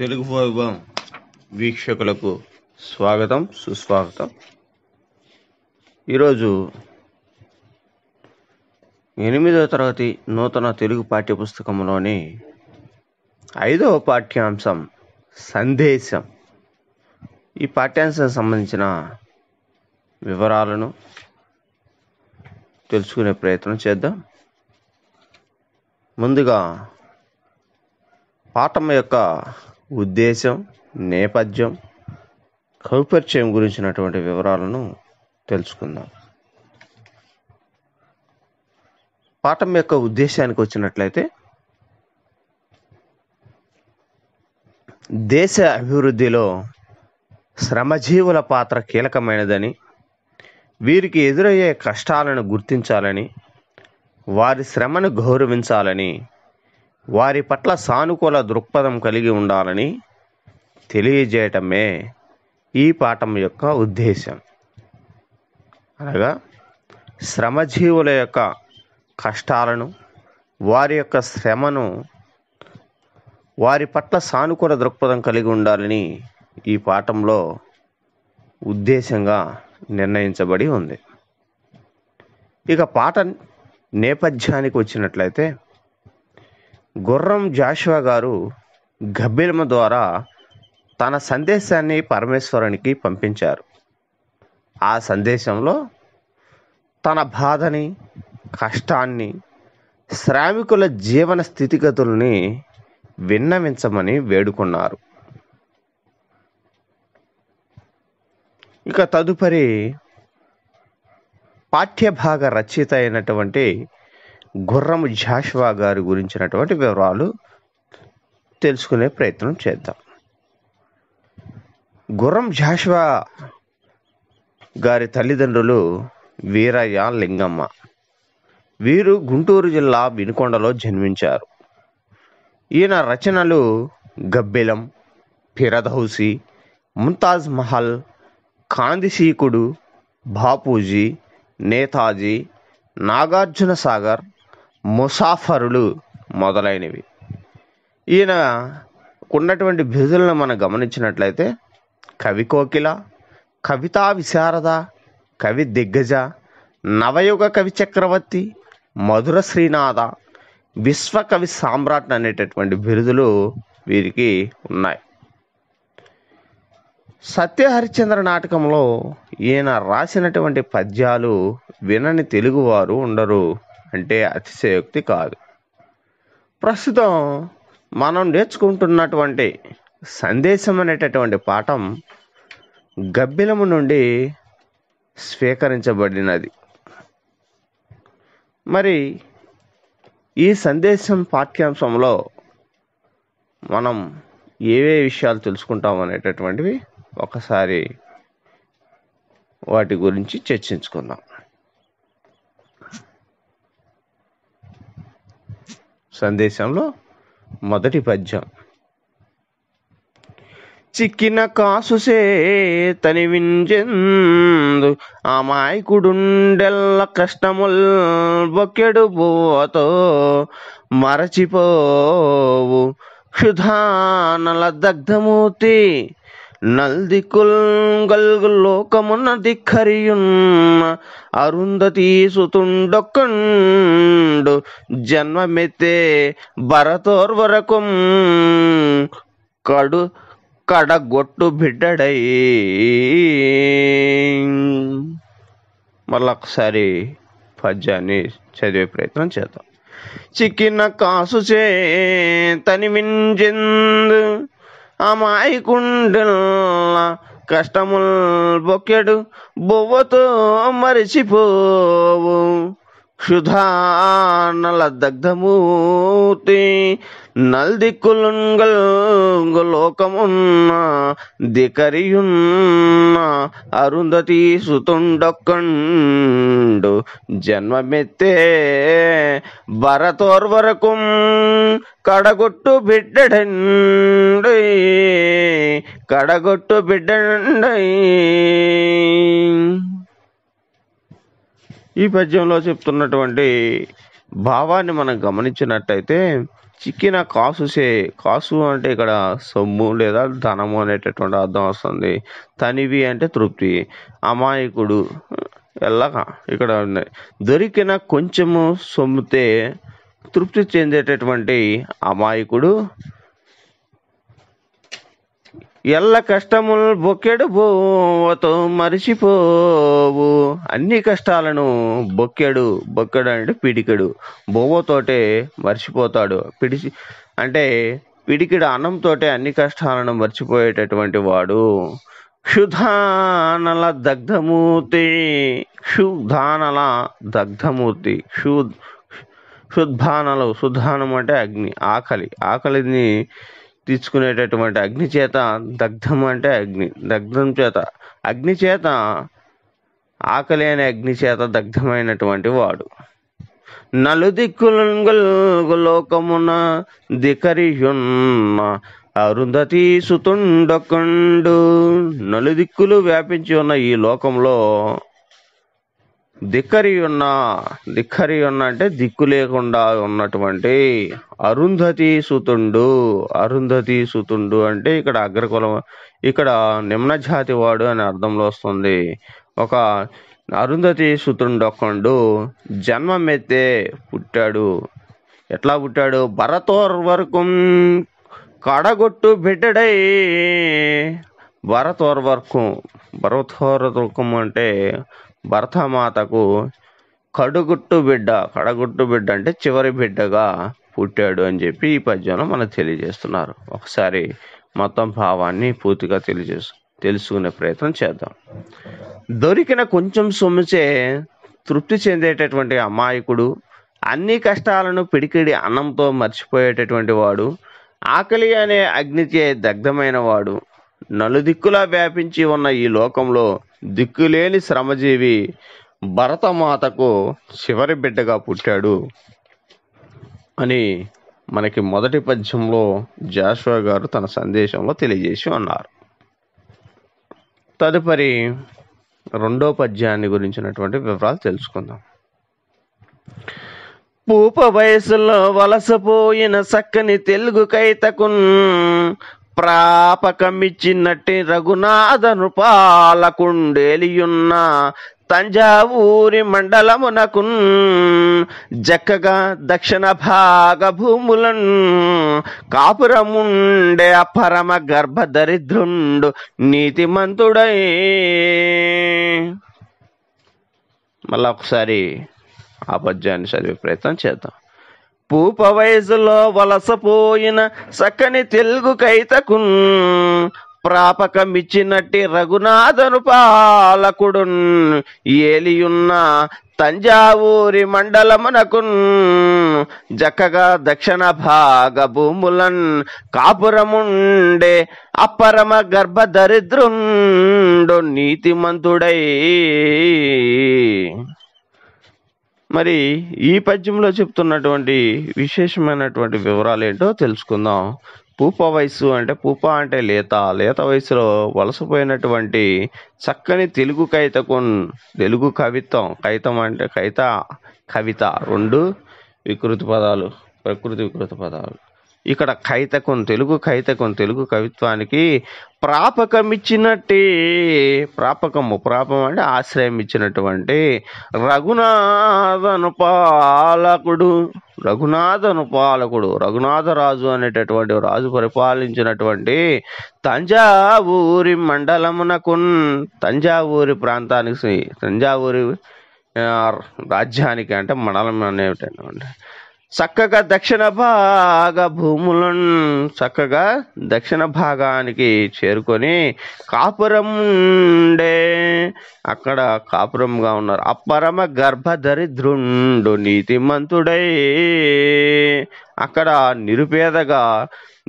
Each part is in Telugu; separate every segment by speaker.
Speaker 1: తెలుగు వైభవం వీక్షకులకు స్వాగతం సుస్వాగతం ఈరోజు ఎనిమిదవ తరగతి నూతన తెలుగు పాఠ్యపుస్తకంలోని ఐదవ పాఠ్యాంశం సందేశం ఈ పాఠ్యాంశం సంబంధించిన వివరాలను తెలుసుకునే ప్రయత్నం చేద్దాం ముందుగా పాఠం యొక్క ఉద్దేశం నేపథ్యం కౌపరిచయం గురించినటువంటి వివరాలను తెలుసుకుందాం పాఠం యొక్క ఉద్దేశానికి వచ్చినట్లయితే దేశ అభివృద్ధిలో శ్రమజీవుల పాత్ర కీలకమైనదని వీరికి ఎదురయ్యే కష్టాలను గుర్తించాలని వారి శ్రమను గౌరవించాలని వారి పట్ల సానుకూల దృక్పథం కలిగి ఉండాలని తెలియజేయటమే ఈ పాఠం యొక్క ఉద్దేశం అనగా శ్రమజీవుల యొక్క కష్టాలను వారి యొక్క శ్రమను వారి పట్ల సానుకూల దృక్పథం కలిగి ఉండాలని ఈ పాఠంలో ఉద్దేశంగా నిర్ణయించబడి ఉంది ఇక పాట నేపథ్యానికి వచ్చినట్లయితే గుర్రం జాషువా గారు గబ్బిలము ద్వారా తన సందేశాన్ని పరమేశ్వరునికి పంపించారు ఆ సందేశంలో తన బాధని కష్టాన్ని శ్రామికుల జీవన స్థితిగతుల్ని విన్నవించమని వేడుకున్నారు ఇక తదుపరి పాఠ్యభాగ రచయిత అయినటువంటి గుర్రము జాషువా గారి గురించినటువంటి వివరాలు తెలుసుకునే ప్రయత్నం చేద్దాం గుర్రం జాషువా గారి తల్లిదండ్రులు వీరయ్య లింగమ్మ వీరు గుంటూరు జిల్లా వినుకొండలో జన్మించారు ఈయన రచనలు గబ్బిలం ఫిరదౌసి ముంతాజ్ మహల్ కాందిశీకుడు బాపూజీ నేతాజీ నాగార్జున సాగర్ ముసాఫరులు మొదలైనవి ఈయన ఉన్నటువంటి బిరుదులను మనం గమనించినట్లయితే కవి కోకిల కవితా విశారద కవి దిగ్గజ నవయుగ కవి చక్రవర్తి మధుర శ్రీనాథ విశ్వకవి సామ్రాట్ అనేటటువంటి బిరుదులు వీరికి ఉన్నాయి సత్య హరిశ్చంద్ర నాటకంలో ఈయన రాసినటువంటి పద్యాలు వినని తెలుగువారు ఉండరు అంటే అతిశయోక్తి కాదు ప్రస్తుతం మనం నేర్చుకుంటున్నటువంటి సందేశం అనేటటువంటి పాఠం గబ్బిలము నుండి స్వీకరించబడినది మరి ఈ సందేశం పాఠ్యాంశంలో మనం ఏవే విషయాలు తెలుసుకుంటాం అనేటటువంటివి ఒకసారి వాటి గురించి చర్చించుకుందాం సందేశంలో మొదటి పద్యం చిక్కిన కాసుసే తనివించెందు అమాయకుడుండెల్ల కష్టముల్ బొక్కెడు పోతో మరచిపోవు క్షుధానల దగ్ధమూర్తి నల్దికుల్ గల్గు లోకమున ధిక్కరియున్న అరుంధతీసుతుండొక్కండు జన్మమెతే భరతోర్వరకు కడు కడగొట్టు బిడ్డడై మళ్ళీ ఒకసారి పద్యాన్ని చదివే ప్రయత్నం చేద్దాం చిక్కిన కాసు చే తనివించింది అమాయకుండెల్ల కష్టముల్ బొక్కెడు బొవ్వతో మరిచిపోవు క్షుధానల దగ్ధమూతి నల్దిక్కులుంగల్ లోకమున్న దికరియున్న అరుంధతి సుతుండొక్కండు జన్మమెత్తే భరతోర్వరకం కడగొట్టు బిడ్డండి కడగొట్టు బిడ్డడండి ఈ పద్యంలో చెప్తున్నటువంటి భావాన్ని మనం గమనించినట్టయితే చిక్కిన కాసుసే కాసు అంటే ఇక్కడ సొమ్ము లేదా ధనము అనేటటువంటి అర్థం వస్తుంది తనివి అంటే తృప్తి అమాయకుడు ఎల్లక ఇక్కడ ఉన్నాయి దొరికిన కొంచెము సొమ్ముతే తృప్తి చెందేటటువంటి అమాయకుడు ఎల్ల కష్టముల్ బొక్కెడు బొవ్వతో మరిచిపోవు అన్ని కష్టాలను బొక్కెడు బొక్కెడు అంటే పిడికెడు బొవ్వతోటే మరిచిపోతాడు పిడిచి అంటే పిడికిడు అన్నంతోటే అన్ని కష్టాలను మర్చిపోయేటటువంటి వాడు క్షుధానల దగ్ధమూర్తి క్షుధానల దగ్ధమూర్తి క్షు శుద్ధానలు శుద్ధానం అంటే అగ్ని ఆకలి ఆకలిని తీసుకునేటటువంటి అగ్ని చేత దగ్ధం అంటే అగ్ని దగ్ధం చేత అగ్ని చేత ఆకలి అనే అగ్ని చేత దగ్ధమైనటువంటి వాడు నలుదిక్కుల లోకమున దికరియున్న అరుంధతి సుతుండకుండు నలుదిక్కులు వ్యాపించి ఉన్న ఈ లోకంలో దిక్కరి ఉన్న దిక్కరి ఉన్న అంటే దిక్కు లేకుండా ఉన్నటువంటి అరుంధతి సుతుండు అరుంధతి సుతుండు అంటే ఇక్కడ అగ్రకులం ఇక్కడ నిమ్నజాతి వాడు అని అర్థంలో వస్తుంది ఒక అరుంధతి ఒకడు జన్మమెత్తే పుట్టాడు ఎట్లా పుట్టాడు భరతోర్ వరకు కడగొట్టు బిడ్డడై భరతోర్వర్కం వర్కం అంటే భరతమాతకు కడుగుట్టు బిడ్డ కడగుట్టు బిడ్డ అంటే చివరి బిడ్డగా పుట్టాడు అని చెప్పి ఈ పద్యంలో మనకు తెలియజేస్తున్నారు ఒకసారి మొత్తం భావాన్ని పూర్తిగా తెలియజేసు తెలుసుకునే ప్రయత్నం చేద్దాం దొరికిన కొంచెం సొమ్ముచే తృప్తి చెందేటటువంటి అమాయకుడు అన్ని కష్టాలను పిడికిడి అన్నంతో మర్చిపోయేటటువంటి వాడు ఆకలి అనే అగ్నిచే దగ్ధమైన వాడు నలుదిక్కులా వ్యాపించి ఉన్న ఈ లోకంలో దిక్కులేని శ్రమజీవి భరతమాతకు చివరి బిడ్డగా పుట్టాడు అని మనకి మొదటి పద్యంలో జాషువా గారు తన సందేశంలో తెలియజేసి ఉన్నారు తదుపరి రెండో పద్యాన్ని గురించినటువంటి వివరాలు తెలుసుకుందాం పూప వయసులో వలసపోయిన చక్కని తెలుగు కైతకున్ ప్రాపకమిచ్చినట్టి రఘునాథను పాలకుండేలియున్న తంజావూరి మండలమునకున్ జక్కగా దక్షిణ భాగ భూములన్ కాపురముండే అపరమ గర్భ దరిద్రుండు నీతిమంతుడై మళ్ళా ఒకసారి ఆ పద్యాన్ని చదివే ప్రయత్నం చేద్దాం పూప వయసులో వలసపోయిన సక్కని తెలుగు కైతకున్ ప్రాపకమిచ్చినట్టి రఘునాథను పాలకుడున్ ఏలియున్న తంజావూరి మండలమునకు జక్కగా దక్షిణ భాగ భూములన్ కాపురముండే అపరమ గర్భ దరిద్రుండు నీతిమంతుడై మరి ఈ పద్యంలో చెప్తున్నటువంటి విశేషమైనటువంటి వివరాలు ఏంటో తెలుసుకుందాం పూప వయస్సు అంటే పూప అంటే లేత లేత వయసులో వలసపోయినటువంటి చక్కని తెలుగు కైతకున్ తెలుగు కవిత్వం కైతం అంటే కైత కవిత రెండు వికృతి పదాలు ప్రకృతి వికృత పదాలు ఇక్కడ కైతకం తెలుగు కైతకం తెలుగు కవిత్వానికి ప్రాపకం ఇచ్చినట్టే ప్రాపకము ప్రాపం అంటే ఆశ్రయం ఇచ్చినటువంటి రఘునాథను పాలకుడు రఘునాథను పాలకుడు రఘునాథరాజు అనేటటువంటి రాజు పరిపాలించినటువంటి తంజావూరి మండలమునకున్ తంజావూరి ప్రాంతానికి తంజావూరి రాజ్యానికి అంటే మండలం అనేటండి చక్కగా దక్షిణ భాగ భూములను చక్కగా దక్షిణ భాగానికి చేరుకొని కాపురం ఉండే అక్కడ కాపురంగా ఉన్నారు అపరమ నీతి నీతిమంతుడై అక్కడ నిరుపేదగా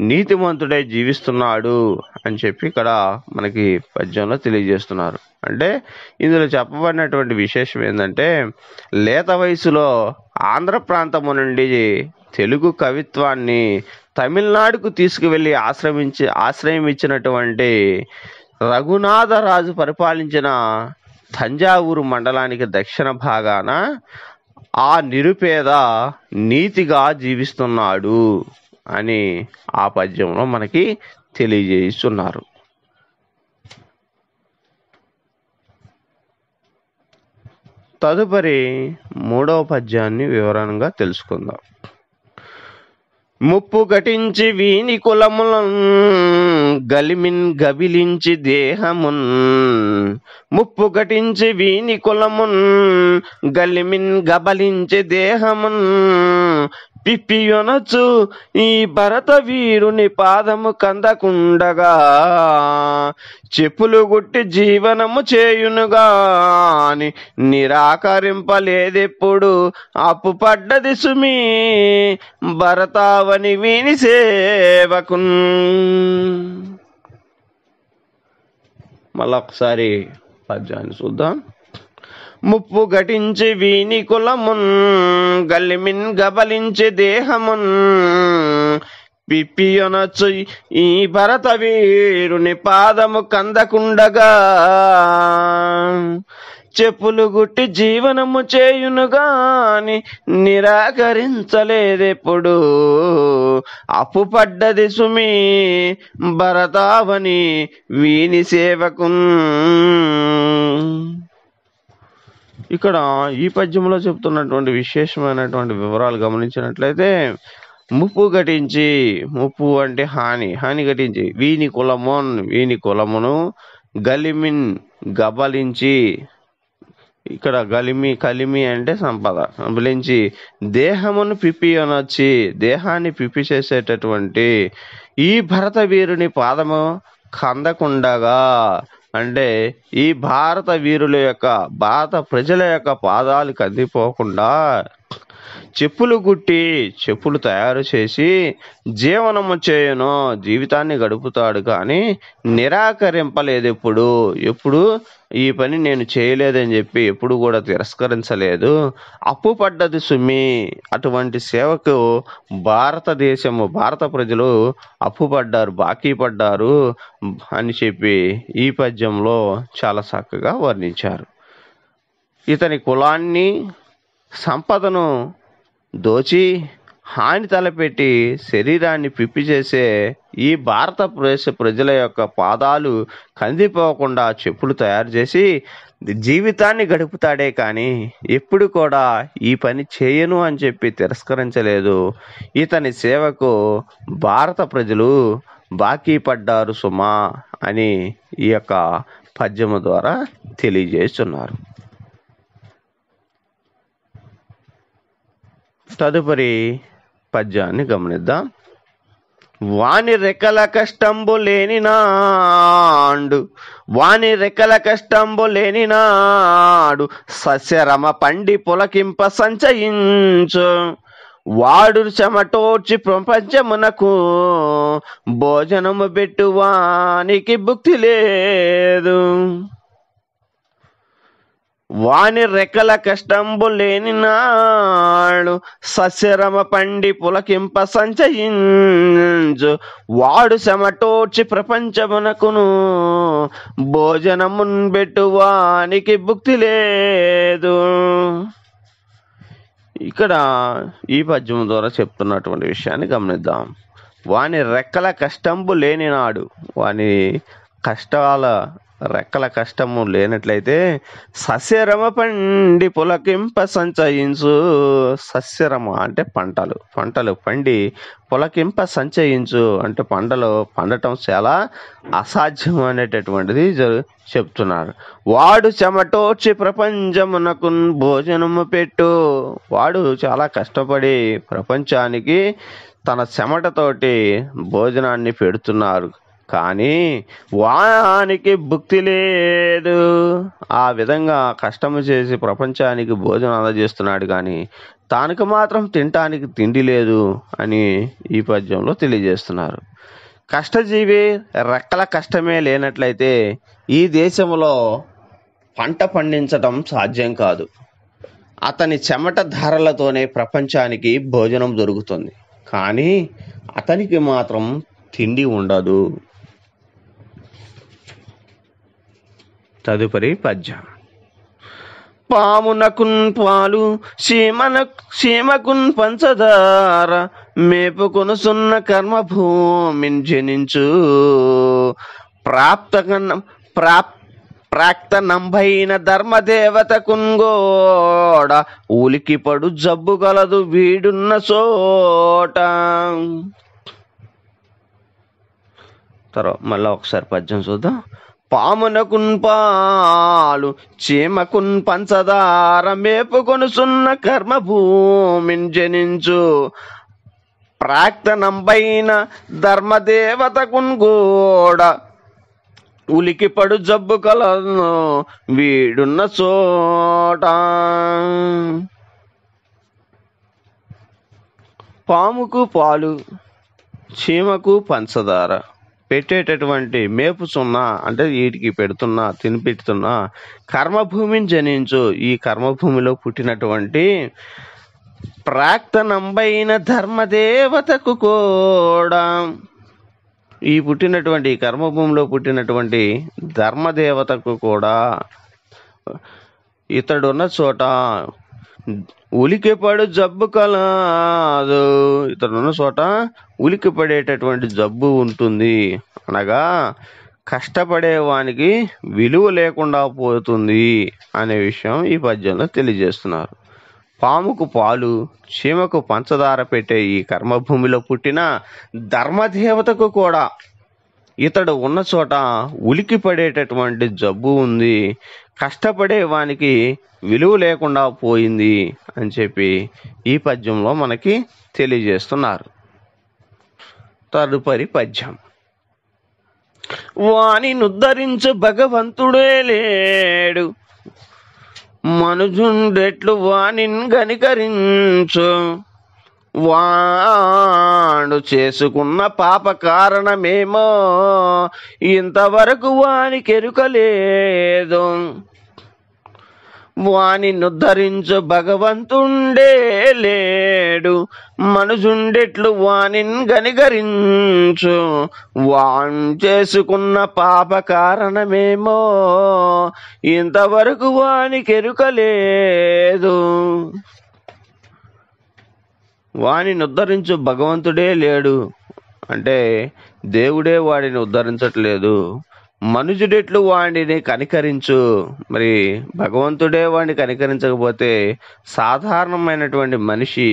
Speaker 1: నీతిమంతుడై జీవిస్తున్నాడు అని చెప్పి ఇక్కడ మనకి పద్యంలో తెలియజేస్తున్నారు అంటే ఇందులో చెప్పబడినటువంటి విశేషం ఏంటంటే లేత వయసులో ఆంధ్ర ప్రాంతము నుండి తెలుగు కవిత్వాన్ని తమిళనాడుకు తీసుకువెళ్ళి ఆశ్రమించి ఆశ్రయం ఇచ్చినటువంటి రఘునాథరాజు పరిపాలించిన తంజావూరు మండలానికి దక్షిణ భాగాన ఆ నిరుపేద నీతిగా జీవిస్తున్నాడు అని ఆ పద్యంలో మనకి తెలియజేస్తున్నారు తదుపరి మూడవ పద్యాన్ని వివరంగా తెలుసుకుందాం ముప్పు ఘటించి వీని కులముల గలిమిన్ గబిలించి దేహమున్ ముప్పు ఘటించి వీని కులమున్ గలిమిన్ గబలించి దేహమున్ పిప్పియొనచు ఈ భరత వీరుని పాదము కందకుండగా చెప్పులు గుట్టి జీవనము చేయునుగాని నిరాకరింపలేదెప్పుడు అప్పుపడ్డది సుమీ భరతావని సేవకు మళ్ళా ఒకసారి పద్యాన్ని చూద్దాం ముప్పు గటించి వీని కులమున్ గలిమిన్ గబలించి దేహమున్ పిప్పియొనొచ్చు ఈ భరత వీరుని పాదము కందకుండగా చెప్పులు గుట్టి జీవనము చేయును గాని నిరాకరించలేదెప్పుడు అప్పుపడ్డది సుమి భరతావని వీని సేవకు ఇక్కడ ఈ పద్యంలో చెప్తున్నటువంటి విశేషమైనటువంటి వివరాలు గమనించినట్లయితే ముప్పు ఘటించి ముప్పు అంటే హాని హాని ఘటించి వీని కులము వీని కులమును గలిమిన్ గబలించి ఇక్కడ గలిమి కలిమి అంటే సంపద గబలించి దేహమును పిప్పి అనొచ్చి దేహాన్ని పిప్పి చేసేటటువంటి ఈ భరత వీరుని పాదము కందకుండగా అంటే ఈ భారత వీరుల యొక్క భారత ప్రజల యొక్క పాదాలు కందిపోకుండా చెప్పులు గుట్టి చెప్పులు తయారు చేసి జీవనము చేయను జీవితాన్ని గడుపుతాడు కానీ నిరాకరింపలేదు ఎప్పుడు ఎప్పుడు ఈ పని నేను చేయలేదని చెప్పి ఎప్పుడు కూడా తిరస్కరించలేదు అప్పు పడ్డది సుమి అటువంటి సేవకు భారతదేశము భారత ప్రజలు అప్పు పడ్డారు బాకీ పడ్డారు అని చెప్పి ఈ పద్యంలో చాలా చక్కగా వర్ణించారు ఇతని కులాన్ని సంపదను దోచి హాని తలపెట్టి శరీరాన్ని పిప్పి చేసే ఈ భారత ప్రదేశ ప్రజల యొక్క పాదాలు కందిపోకుండా చెప్పులు తయారు చేసి జీవితాన్ని గడుపుతాడే కానీ ఎప్పుడు కూడా ఈ పని చేయను అని చెప్పి తిరస్కరించలేదు ఇతని సేవకు భారత ప్రజలు బాకీ పడ్డారు సుమా అని ఈ యొక్క పద్యము ద్వారా తెలియజేస్తున్నారు తదుపరి పద్యాన్ని గమనిద్దాం వాని రెక్కల కష్టంబు లేని నాడు వాని రెక్కల కష్టంబు లేని నాడు సస్యరమ పండి పులకింప సంచయించు వాడు చెమటోడ్చి ప్రపంచమునకు భోజనము పెట్టువానికి భుక్తి లేదు వాని రెక్కల కష్టంబు లేనినాడు సస్యరమ పండి పులకింప సంచయించు వాడు శమటోర్చి ప్రపంచమునకును భోజనం భోజనమున్ వానికి భుక్తి లేదు ఇక్కడ ఈ పద్యం ద్వారా చెప్తున్నటువంటి విషయాన్ని గమనిద్దాం వాని రెక్కల కష్టంబు లేనినాడు వాని కష్టాల రెక్కల కష్టము లేనట్లయితే సస్యరమ పండి పులకింప సంచయించు సస్యరమ అంటే పంటలు పంటలు పండి పులకింప సంచయించు అంటే పంటలు పండటం చాలా అసాధ్యం అనేటటువంటిది చెప్తున్నారు వాడు చెమటోచి ప్రపంచమునకు భోజనము పెట్టు వాడు చాలా కష్టపడి ప్రపంచానికి తన చెమటతోటి భోజనాన్ని పెడుతున్నారు కానీ వానికి భుక్తి లేదు ఆ విధంగా కష్టము చేసి ప్రపంచానికి భోజనం అందజేస్తున్నాడు కానీ తానికి మాత్రం తినటానికి తిండి లేదు అని ఈ పద్యంలో తెలియజేస్తున్నారు కష్టజీవి రెక్కల కష్టమే లేనట్లయితే ఈ దేశంలో పంట పండించటం సాధ్యం కాదు అతని చెమట ధారలతోనే ప్రపంచానికి భోజనం దొరుకుతుంది కానీ అతనికి మాత్రం తిండి ఉండదు తదుపరి పద్యం పామునకున్ పాలు సీమన సీమకున్ పంచదార మేపుకొనుసున్న కర్మ భూమిని జనించు ప్రాప్త ప్రాప్ ప్రాక్త నంభైన ధర్మదేవత కుంగోడ ఉలికి పడు జబ్బు గలదు వీడున్న చోట తర్వాత మళ్ళీ ఒకసారి పద్యం చూద్దాం పామునకున్ పాలు చీమకున్ పంచదార మేపుకొనుసున్న కర్మభూమిని జనించు ప్రాక్తనంబైన ధర్మదేవతకున్ గోడ ఉలికిపడు జబ్బు కలను వీడున్న చోట పాముకు పాలు చీమకు పంచదార పెట్టేటటువంటి మేపు సున్నా అంటే వీటికి పెడుతున్నా తినిపెడుతున్నా కర్మభూమిని జనించు ఈ కర్మభూమిలో పుట్టినటువంటి ప్రాక్తనంబైన ధర్మదేవతకు కూడా ఈ పుట్టినటువంటి కర్మభూమిలో పుట్టినటువంటి ధర్మదేవతకు కూడా ఇతడున్న చోట ఉలికిపడు జబ్బు కలదు ఇతనున్న చోట ఉలికిపడేటటువంటి జబ్బు ఉంటుంది అనగా కష్టపడేవానికి విలువ లేకుండా పోతుంది అనే విషయం ఈ పద్యంలో తెలియజేస్తున్నారు పాముకు పాలు చీమకు పంచదార పెట్టే ఈ కర్మభూమిలో పుట్టిన ధర్మదేవతకు కూడా ఇతడు ఉన్న చోట ఉలికి పడేటటువంటి జబ్బు ఉంది కష్టపడే వానికి విలువ లేకుండా పోయింది అని చెప్పి ఈ పద్యంలో మనకి తెలియజేస్తున్నారు తదుపరి పద్యం వానినుద్ధరించు భగవంతుడే లేడు మనుజుండెట్లు వాణిని గనికరించు వాడు చేసుకున్న పాప కారణమేమో ఇంతవరకు కెరుకలేదు ఎరుకలేదు వానినుద్ధరించు భగవంతుండే లేడు మనుషుండెట్లు వానిన్ గనిగరించు వాన్ చేసుకున్న పాప కారణమేమో ఇంతవరకు వానికి కెరుకలేదు వానిని ఉద్ధరించు భగవంతుడే లేడు అంటే దేవుడే వాడిని ఉద్ధరించట్లేదు మనుజుడెట్లు వాడిని కనికరించు మరి భగవంతుడే వాడిని కనికరించకపోతే సాధారణమైనటువంటి మనిషి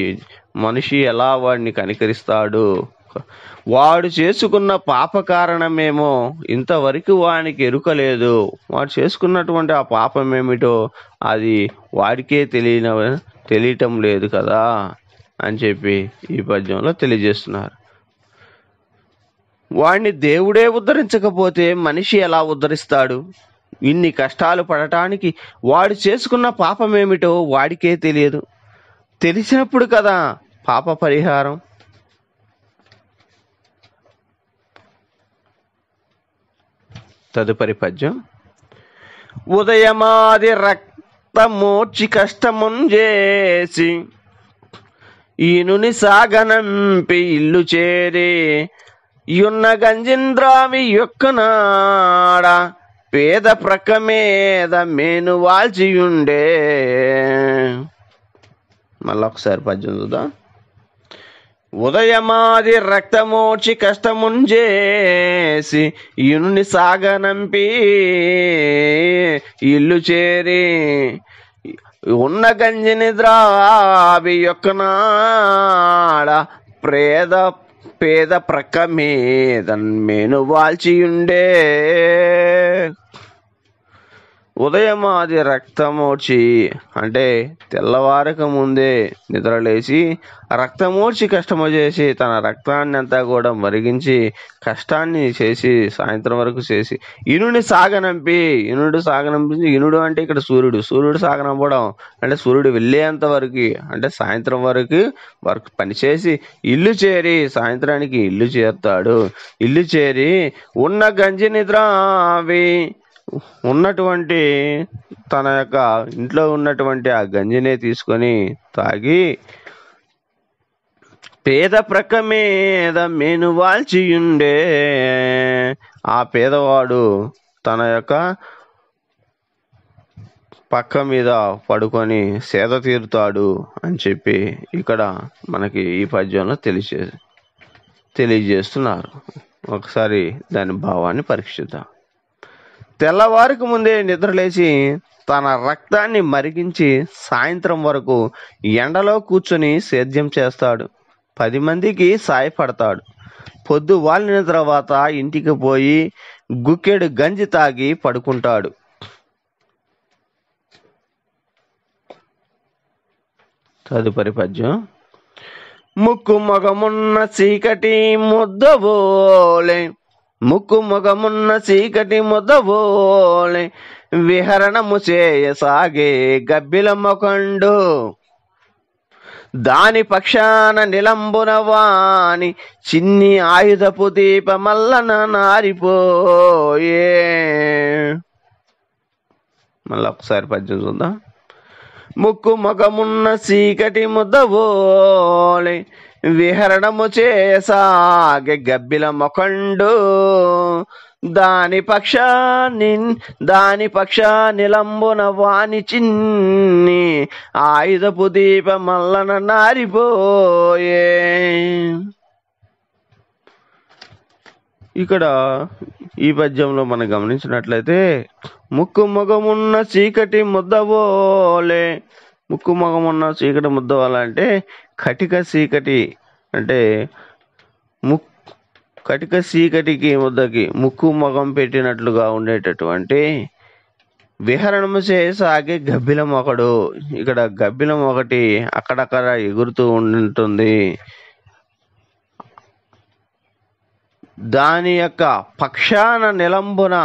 Speaker 1: మనిషి ఎలా వాడిని కనికరిస్తాడు వాడు చేసుకున్న పాప కారణమేమో ఇంతవరకు వానికి ఎరుక లేదు వాడు చేసుకున్నటువంటి ఆ పాపం ఏమిటో అది వాడికే తెలియన తెలియటం లేదు కదా అని చెప్పి ఈ పద్యంలో తెలియజేస్తున్నారు వాడిని దేవుడే ఉద్ధరించకపోతే మనిషి ఎలా ఉద్ధరిస్తాడు ఇన్ని కష్టాలు పడటానికి వాడు చేసుకున్న పాపమేమిటో వాడికే తెలియదు తెలిసినప్పుడు కదా పాప పరిహారం తదుపరి పద్యం ఉదయమాది రక్తమూర్చి కష్టమున్ చేసి ఈనుని సాగనంపి ఇల్లు చేరే యున్న గంజింద్రామి నాడ పేద ప్రక్క మీద మేను వాల్చియుండే మళ్ళొకసారి పద్యం చూద్దాం ఉదయమాది రక్తమోచి కష్టముంజేసి ఇనుని సాగనంపి ఇల్లు చేరి ఉన్న గంజిని ద్రావి యొక్క నాడ ప్రేద పేద ప్రక్క మీదన్ మేను వాల్చియుండే ఉదయం అది రక్తమోడ్చి అంటే తెల్లవారక ముందే నిద్రలేచి రక్తమోడ్చి కష్టము చేసి తన రక్తాన్ని అంతా కూడా మరిగించి కష్టాన్ని చేసి సాయంత్రం వరకు చేసి ఇనుడిని సాగనంపి ఇనుడు సాగనంపి ఇనుడు అంటే ఇక్కడ సూర్యుడు సూర్యుడు సాగనంపడం అంటే సూర్యుడు వెళ్ళేంత వరకు అంటే సాయంత్రం వరకు వర్క్ పనిచేసి ఇల్లు చేరి సాయంత్రానికి ఇల్లు చేరుతాడు ఇల్లు చేరి ఉన్న గంజి నిద్ర అవి ఉన్నటువంటి తన యొక్క ఇంట్లో ఉన్నటువంటి ఆ గంజినే తీసుకొని తాగి పేద ప్రక్క మీద మేను ఉండే ఆ పేదవాడు తన యొక్క పక్క మీద పడుకొని సేద తీరుతాడు అని చెప్పి ఇక్కడ మనకి ఈ పద్యంలో తెలియజే తెలియజేస్తున్నారు ఒకసారి దాని భావాన్ని పరీక్షిద్దాం తెల్లవారికి ముందే నిద్రలేచి తన రక్తాన్ని మరిగించి సాయంత్రం వరకు ఎండలో కూర్చొని సేద్యం చేస్తాడు పది మందికి సాయపడతాడు పొద్దు వాలిన తర్వాత ఇంటికి పోయి గుక్కెడు గంజి తాగి పడుకుంటాడు తదుపరి పద్యం ముక్కు మగమున్న చీకటి ముద్దబోలే ముక్కు ముఖమున్న చీకటి ముదవోళి విహరణము చేయసాగే గబ్బిల ముఖండు దాని పక్షాన నిలంబున వాని చిన్ని ఆయుధపు దీప మల్లన నారిపోయే మళ్ళా ఒకసారి పద్యం చూద్దాం ముక్కు ముఖమున్న చీకటి ముద్దవోలే విహరణము చేసాగె గబ్బిల మొకండు దాని పక్షాన్ని నిన్ దాని పక్షా నిలంబున వాణి చిన్ని ఆయుధపు దీప మల్లన నారిపోయే ఇక్కడ ఈ పద్యంలో మనం గమనించినట్లయితే ముక్కు మొగమున్న చీకటి ముద్దవోలే ముక్కు మొగమున్న చీకటి ముద్దవల అంటే కటిక చీకటి అంటే ముక్ కటిక చీకటికి ముద్దకి ముక్కు మొగం పెట్టినట్లుగా ఉండేటటువంటి విహరణము చేసాగే గబ్బిలం ఒకడు ఇక్కడ గబ్బిలం ఒకటి అక్కడక్కడ ఎగురుతూ ఉంటుంది దాని యొక్క పక్షాన నిలంబున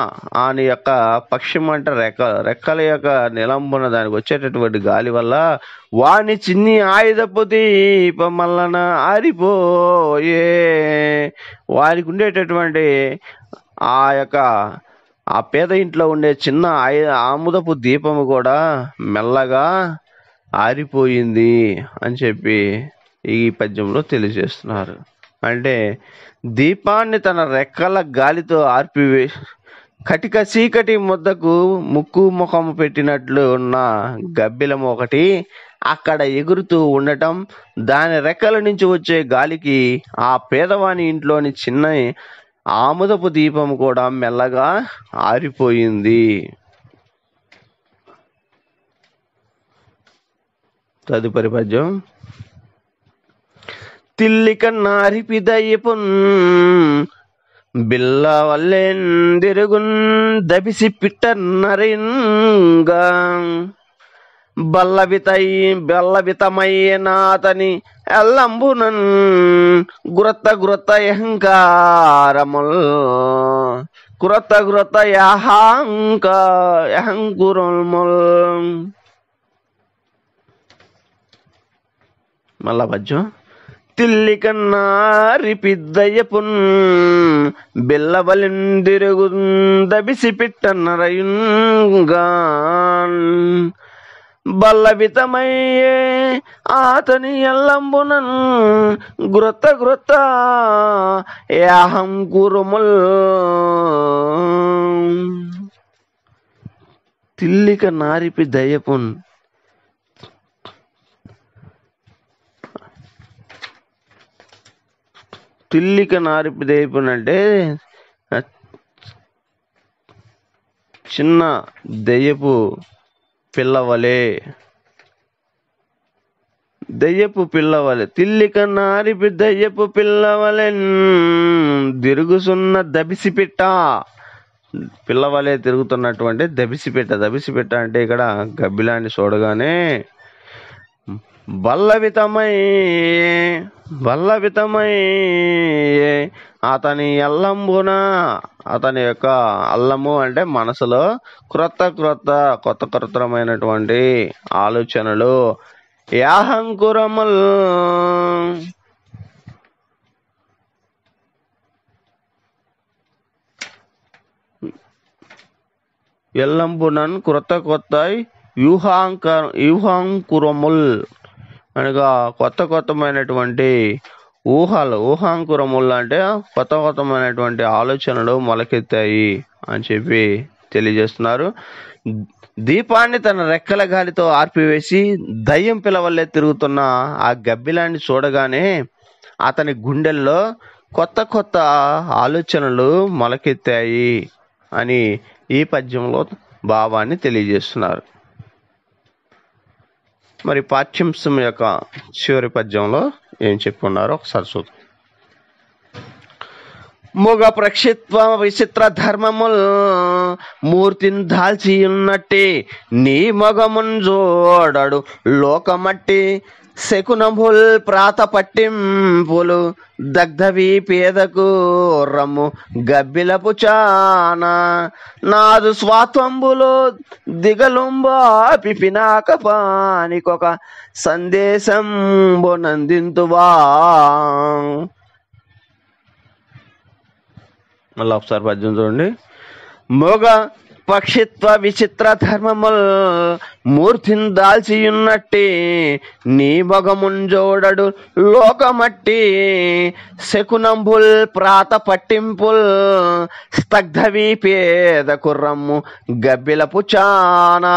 Speaker 1: ఆని యొక్క పక్షం అంటే రెక్క రెక్కల యొక్క నిలంబున దానికి వచ్చేటటువంటి గాలి వల్ల వాని చిన్ని ఆయుధపు మల్లన ఆరిపోయే వారికి ఉండేటటువంటి ఆ యొక్క ఆ పేద ఇంట్లో ఉండే చిన్న ఆయుధ ఆముదపు దీపము కూడా మెల్లగా ఆరిపోయింది అని చెప్పి ఈ పద్యంలో తెలియజేస్తున్నారు అంటే దీపాన్ని తన రెక్కల గాలితో ఆర్పివే కటిక చీకటి ముద్దకు ముక్కు ముఖం పెట్టినట్లు ఉన్న గబ్బిలం ఒకటి అక్కడ ఎగురుతూ ఉండటం దాని రెక్కల నుంచి వచ్చే గాలికి ఆ పేదవాని ఇంట్లోని చిన్న ఆముదపు దీపం కూడా మెల్లగా ఆరిపోయింది తదుపరి పద్యం తిల్లిక బిల్ల బిల్లవల్లెందిరుగున్ దబిసి పిట్ట పిట్టన్నరింగా బల్లవితై బల్లవితమయ్యేనాతని ఎల్లంబునన్ గురత గురత అహంకారముల్ గురత్త గురత యహంక యహంకురుముల్ మళ్ళా బజ్జం తిల్లి కన్నారి పిద్దయ్యపున్ బిల్లవలిందిరుగుందబిసిపిట్ట నరయుంగాన్ బల్లవితమయ్యే ఆతని ఎల్లంబున గృత గృత యాహం కురుముల్ తిల్లిక నారిపి దయపున్ తిల్లిక నారిపి దెయ్యపునంటే చిన్న దెయ్యపు పిల్లవలే దయ్యపు పిల్లవలే తిల్లిక నారిపి దయ్యపు పిల్లవలే తిరుగుసున్న దబిసిపిట్ట పిల్లవలే తిరుగుతున్నటువంటి దబిసిపిట్ట దబిసిపిట్ట అంటే ఇక్కడ గబ్బిలాన్ని చూడగానే బల్లవితమై బల్లవితమై అతని అల్లంబున అతని యొక్క అల్లము అంటే మనసులో క్రొత్త క్రొత్త కొత్త క్రొత్తమైనటువంటి ఆలోచనలు యాహంకురముల్ ఎల్లంబునన్ క్రొత్త కొత్త వ్యూహాంక వ్యూహాంకురముల్ అనగా కొత్త కొత్తమైనటువంటి ఊహలు ఊహాంకురములు అంటే కొత్త కొత్తమైనటువంటి ఆలోచనలు మొలకెత్తాయి అని చెప్పి తెలియజేస్తున్నారు దీపాన్ని తన రెక్కల గాలితో ఆర్పివేసి దయ్యం పిలవల్లే తిరుగుతున్న ఆ గబ్బిలాన్ని చూడగానే అతని గుండెల్లో కొత్త కొత్త ఆలోచనలు మొలకెత్తాయి అని ఈ పద్యంలో భావాన్ని తెలియజేస్తున్నారు మరి పాఠ్యాంశం యొక్క చివరి పద్యంలో ఏం చెప్పుకున్నారో ఒకసారి చూద్దాం మొగ ప్రక్షిత్వ విచిత్ర ధర్మముల్ మూర్తిని దాల్చి ఉన్నట్టి నీ మగమున్ జోడడు లోకమట్టి శకునముల్ ప్రాత పట్టింపులు దగ్ధవి పేదకు రమ్ము గబ్బిలపు చానా నాదు స్వాతంబులు దిగలుంబా పిపినాక పానికొక సందేశం బొనందింతువా మళ్ళీ ఒకసారి పద్యం చూడండి మోగ పక్షిత్వ విచిత్ర ధర్మముల్ మూర్తిని దాల్చియున్నట్టి నీ మగముంజోడడు లోకమట్టి శకునంబుల్ ప్రాత పట్టింపుల్ స్తగ్ధవి పేద కుర్రమ్ము గబ్బిలపు చానా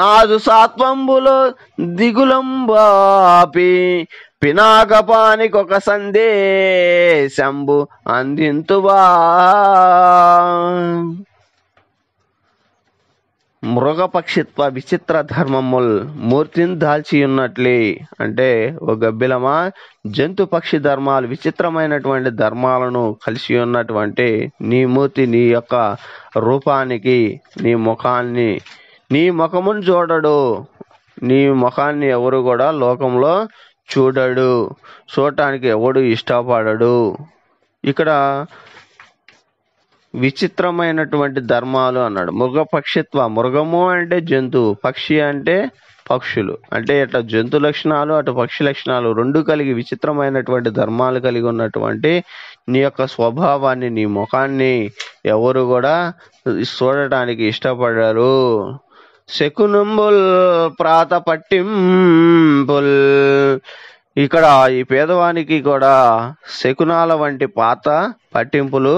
Speaker 1: నాజు సాత్వంబులు దిగులంబాపి పినాకపానికొక సందేశంబు అందింతువా మృగపక్షిత్వ విచిత్ర ధర్మముల్ మూర్తిని దాల్చియున్నట్లే అంటే ఓ గబ్బిలమా జంతు పక్షి ధర్మాలు విచిత్రమైనటువంటి ధర్మాలను కలిసి ఉన్నటువంటి నీ మూర్తి నీ యొక్క రూపానికి నీ ముఖాన్ని నీ ముఖమును చూడడు నీ ముఖాన్ని ఎవరు కూడా లోకంలో చూడడు చూడటానికి ఎవడు ఇష్టపడడు ఇక్కడ విచిత్రమైనటువంటి ధర్మాలు అన్నాడు మృగపక్షిత్వ మృగము అంటే జంతువు పక్షి అంటే పక్షులు అంటే అట్లా జంతు లక్షణాలు అటు పక్షి లక్షణాలు రెండు కలిగి విచిత్రమైనటువంటి ధర్మాలు కలిగి ఉన్నటువంటి నీ యొక్క స్వభావాన్ని నీ ముఖాన్ని ఎవరు కూడా చూడటానికి ఇష్టపడరు శకునంబుల్ ప్రాత పట్టింపుల్ ఇక్కడ ఈ పేదవానికి కూడా శకునాల వంటి పాత పట్టింపులు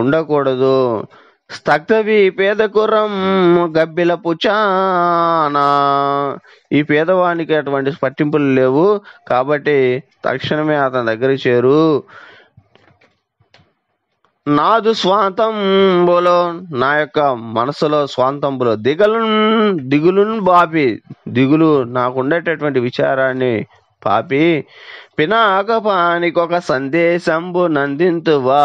Speaker 1: ఉండకూడదు స్తక్తవి పేదకురం గబ్బిల పుచానా ఈ పేదవానికి అటువంటి పట్టింపులు లేవు కాబట్టి తక్షణమే అతని దగ్గర చేరు నాదు బోలో నా యొక్క మనసులో స్వాతంబులో దిగలు దిగులు బాపి దిగులు నాకు ఉండేటటువంటి విచారాన్ని పాపి పినాకపానికొక సందేశంబు నందింతువా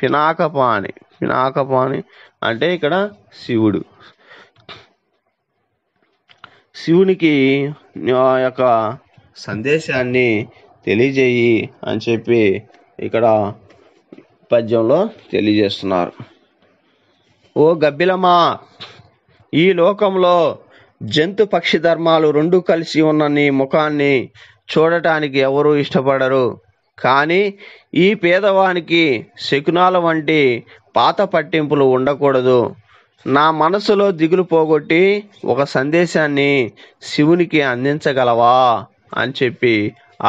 Speaker 1: పినాకపాణి పినాకపాణి అంటే ఇక్కడ శివుడు శివునికి ఆ యొక్క సందేశాన్ని తెలియజేయి అని చెప్పి ఇక్కడ పద్యంలో తెలియజేస్తున్నారు ఓ గబ్బిలమా ఈ లోకంలో జంతు పక్షి ధర్మాలు రెండు కలిసి ఉన్న నీ ముఖాన్ని చూడటానికి ఎవరూ ఇష్టపడరు కానీ ఈ పేదవానికి శకునాల వంటి పాత పట్టింపులు ఉండకూడదు నా మనసులో దిగులు పోగొట్టి ఒక సందేశాన్ని శివునికి అందించగలవా అని చెప్పి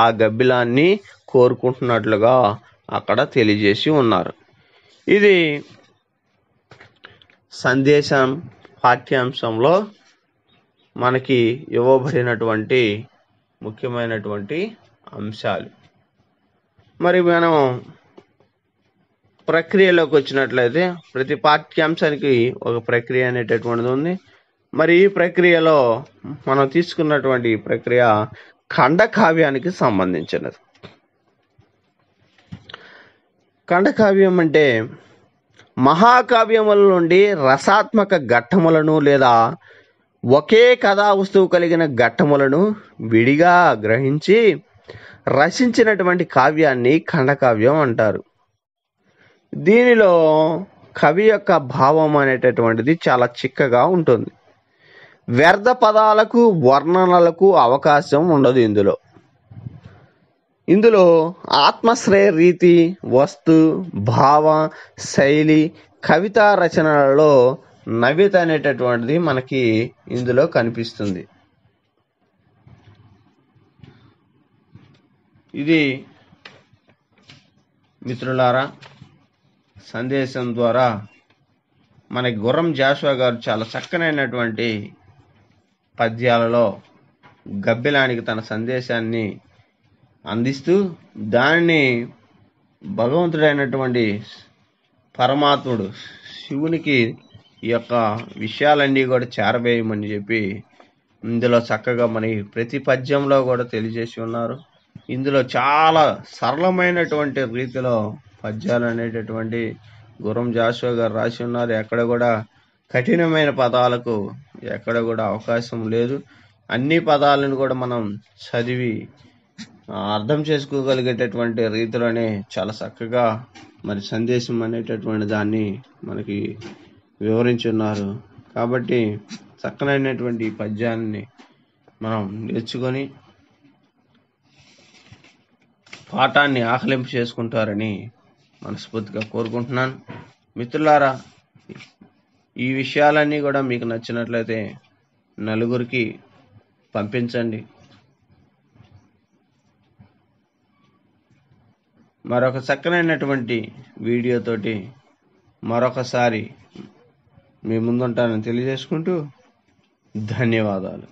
Speaker 1: ఆ గబ్బిలాన్ని కోరుకుంటున్నట్లుగా అక్కడ తెలియజేసి ఉన్నారు ఇది సందేశం పాఠ్యాంశంలో మనకి ఇవ్వబడినటువంటి ముఖ్యమైనటువంటి అంశాలు మరి మనం ప్రక్రియలోకి వచ్చినట్లయితే ప్రతి పాఠ్యాంశానికి ఒక ప్రక్రియ అనేటటువంటిది ఉంది మరి ఈ ప్రక్రియలో మనం తీసుకున్నటువంటి ప్రక్రియ ఖండకావ్యానికి సంబంధించినది ఖండకావ్యం అంటే మహాకావ్యముల నుండి రసాత్మక ఘట్టములను లేదా ఒకే కథా వస్తువు కలిగిన ఘట్టములను విడిగా గ్రహించి రచించినటువంటి కావ్యాన్ని ఖండకావ్యం అంటారు దీనిలో కవి యొక్క భావం అనేటటువంటిది చాలా చిక్కగా ఉంటుంది వ్యర్థ పదాలకు వర్ణనలకు అవకాశం ఉండదు ఇందులో ఇందులో ఆత్మశ్రేయ రీతి వస్తు భావ శైలి కవితా రచనలలో నవ్యత అనేటటువంటిది మనకి ఇందులో కనిపిస్తుంది ఇది మిత్రులారా సందేశం ద్వారా మన గుర్రం జాషువా గారు చాలా చక్కనైనటువంటి పద్యాలలో గబ్బిలానికి తన సందేశాన్ని అందిస్తూ దానిని భగవంతుడైనటువంటి పరమాత్ముడు శివునికి ఈ యొక్క విషయాలన్నీ కూడా చేరవేయమని చెప్పి ఇందులో చక్కగా మనకి ప్రతి పద్యంలో కూడా తెలియజేసి ఉన్నారు ఇందులో చాలా సరళమైనటువంటి రీతిలో పద్యాలు అనేటటువంటి గురం జాషో గారు రాసి ఉన్నారు ఎక్కడ కూడా కఠినమైన పదాలకు ఎక్కడ కూడా అవకాశం లేదు అన్ని పదాలను కూడా మనం చదివి అర్థం చేసుకోగలిగేటటువంటి రీతిలోనే చాలా చక్కగా మరి సందేశం అనేటటువంటి దాన్ని మనకి వివరించున్నారు కాబట్టి చక్కనైనటువంటి పద్యాన్ని మనం నేర్చుకొని పాఠాన్ని ఆహ్లింపు చేసుకుంటారని మనస్ఫూర్తిగా కోరుకుంటున్నాను మిత్రులారా ఈ విషయాలన్నీ కూడా మీకు నచ్చినట్లయితే నలుగురికి పంపించండి మరొక చక్కనైనటువంటి వీడియోతోటి మరొకసారి మీ ముందుంటానని తెలియజేసుకుంటూ ధన్యవాదాలు